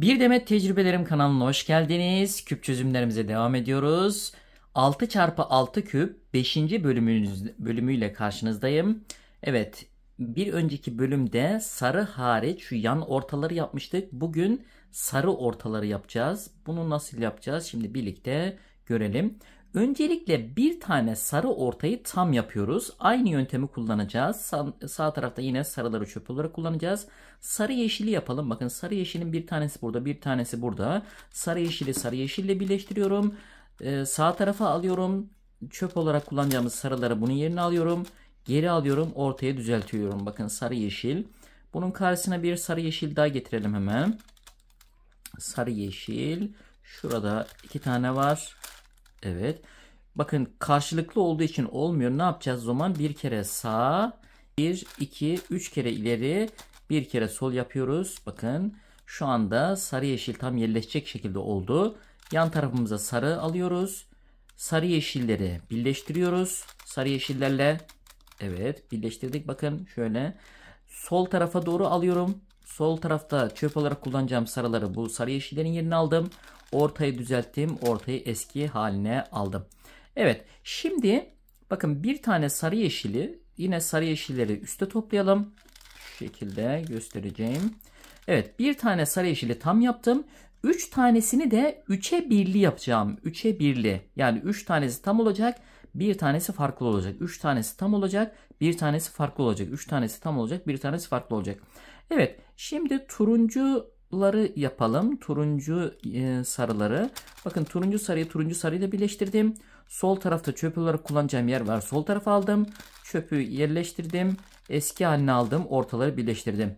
Bir Demet Tecrübelerim kanalına hoş geldiniz. Küp çözümlerimize devam ediyoruz. 6 çarpı 6 küp 5. Bölümünüz, bölümüyle karşınızdayım. Evet bir önceki bölümde sarı hariç şu yan ortaları yapmıştık. Bugün sarı ortaları yapacağız. Bunu nasıl yapacağız? Şimdi birlikte görelim. Öncelikle bir tane sarı ortayı tam yapıyoruz. Aynı yöntemi kullanacağız. Sağ, sağ tarafta yine sarıları çöp olarak kullanacağız. Sarı yeşili yapalım. Bakın sarı yeşilin bir tanesi burada bir tanesi burada. Sarı yeşili sarı yeşille birleştiriyorum. Ee, sağ tarafa alıyorum. Çöp olarak kullanacağımız sarıları bunun yerine alıyorum. Geri alıyorum ortaya düzeltiyorum. Bakın sarı yeşil. Bunun karşısına bir sarı yeşil daha getirelim hemen. Sarı yeşil. Şurada iki tane var. Evet. Bakın karşılıklı olduğu için olmuyor. Ne yapacağız o zaman? Bir kere sağ, bir, iki, üç kere ileri, bir kere sol yapıyoruz. Bakın şu anda sarı yeşil tam yerleşecek şekilde oldu. Yan tarafımıza sarı alıyoruz. Sarı yeşilleri birleştiriyoruz. Sarı yeşillerle. Evet birleştirdik. Bakın şöyle. Sol tarafa doğru alıyorum. Sol tarafta çöp olarak kullanacağım sarıları bu sarı yeşillerin yerine aldım. Ortayı düzelttim. Ortayı eski haline aldım. Evet şimdi bakın bir tane sarı yeşili yine sarı yeşilleri üste toplayalım. Şu şekilde göstereceğim. Evet bir tane sarı yeşili tam yaptım. 3 tanesini de 3'e birli yapacağım. 3'e birli. Yani 3 tanesi tam olacak. Bir tanesi farklı olacak. Üç tanesi tam olacak. Bir tanesi farklı olacak. Üç tanesi tam olacak. Bir tanesi farklı olacak. Evet. Şimdi turuncuları yapalım. Turuncu e, sarıları. Bakın turuncu sarıyı turuncu sarıyla birleştirdim. Sol tarafta çöp olarak kullanacağım yer var. Sol tarafa aldım. Çöpü yerleştirdim. Eski haline aldım. Ortaları birleştirdim.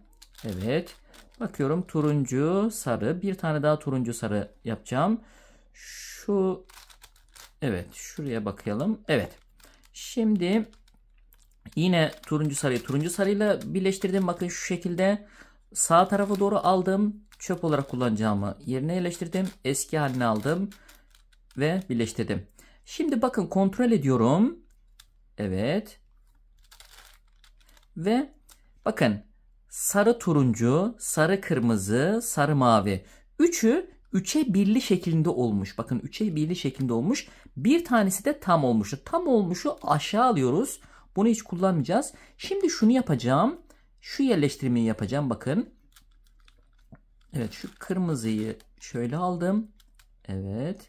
Evet. Bakıyorum turuncu sarı. Bir tane daha turuncu sarı yapacağım. Şu Evet şuraya bakalım. Evet. Şimdi yine turuncu sarıyı turuncu sarıyla birleştirdim. Bakın şu şekilde sağ tarafa doğru aldım. Çöp olarak kullanacağımı yerine yerleştirdim. Eski haline aldım ve birleştirdim. Şimdi bakın kontrol ediyorum. Evet. Ve bakın sarı turuncu, sarı kırmızı, sarı mavi. Üçü Üçe birli şeklinde olmuş. Bakın üçe birli şeklinde olmuş. Bir tanesi de tam olmuştu. Tam olmuşu aşağı alıyoruz. Bunu hiç kullanmayacağız. Şimdi şunu yapacağım. Şu yerleştirmeyi yapacağım. Bakın. Evet şu kırmızıyı şöyle aldım. Evet.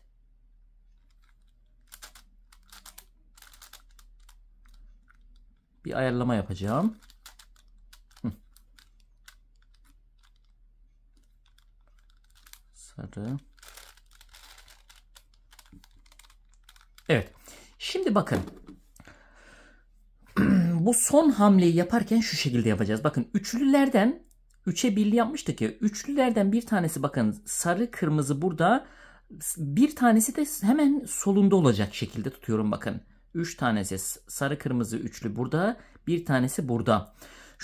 Bir ayarlama yapacağım. sarı. Evet. Şimdi bakın. Bu son hamleyi yaparken şu şekilde yapacağız. Bakın üçlülerden 3'e birli yapmıştık ya. Üçlülerden bir tanesi bakın sarı kırmızı burada. Bir tanesi de hemen solunda olacak şekilde tutuyorum bakın. 3 tanesi sarı kırmızı üçlü burada. Bir tanesi burada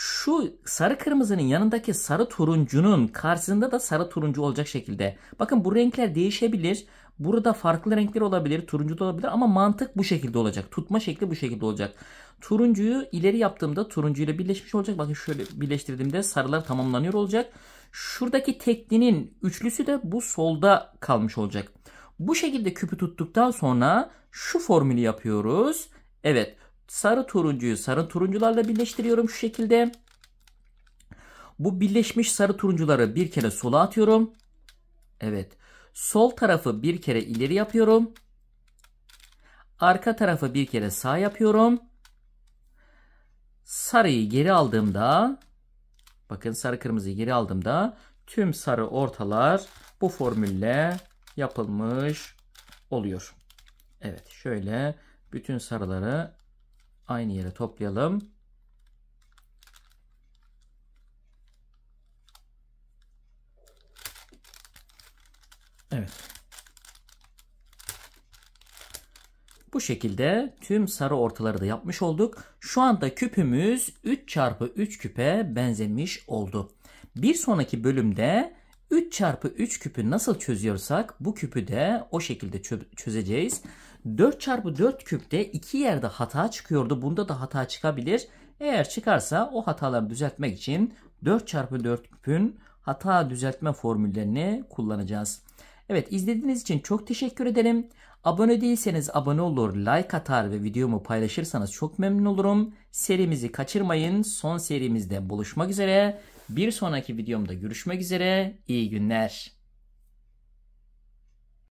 şu sarı kırmızının yanındaki sarı turuncunun karşısında da sarı turuncu olacak şekilde. Bakın bu renkler değişebilir. Burada farklı renkler olabilir. Turuncu da olabilir ama mantık bu şekilde olacak. Tutma şekli bu şekilde olacak. Turuncuyu ileri yaptığımda turuncuyla birleşmiş olacak. Bakın şöyle birleştirdiğimde sarılar tamamlanıyor olacak. Şuradaki teklinin üçlüsü de bu solda kalmış olacak. Bu şekilde küpü tuttuktan sonra şu formülü yapıyoruz. Evet sarı turuncuyu sarı turuncularla birleştiriyorum şu şekilde. Bu birleşmiş sarı turuncuları bir kere sola atıyorum. Evet. Sol tarafı bir kere ileri yapıyorum. Arka tarafı bir kere sağ yapıyorum. Sarıyı geri aldığımda bakın sarı kırmızıyı geri aldığımda tüm sarı ortalar bu formülle yapılmış oluyor. Evet şöyle bütün sarıları Aynı yere toplayalım. Evet. Bu şekilde tüm sarı ortaları da yapmış olduk. Şu anda küpümüz 3 çarpı 3 küpe benzemiş oldu. Bir sonraki bölümde 3 çarpı 3 küpü nasıl çözüyorsak bu küpü de o şekilde çözeceğiz. 4 çarpı 4 küpte iki yerde hata çıkıyordu. Bunda da hata çıkabilir. Eğer çıkarsa o hataları düzeltmek için 4 çarpı 4 küpün hata düzeltme formüllerini kullanacağız. Evet izlediğiniz için çok teşekkür ederim. Abone değilseniz abone olur, like atar ve videomu paylaşırsanız çok memnun olurum. Serimizi kaçırmayın. Son serimizde buluşmak üzere. Bir sonraki videomda görüşmek üzere. İyi günler.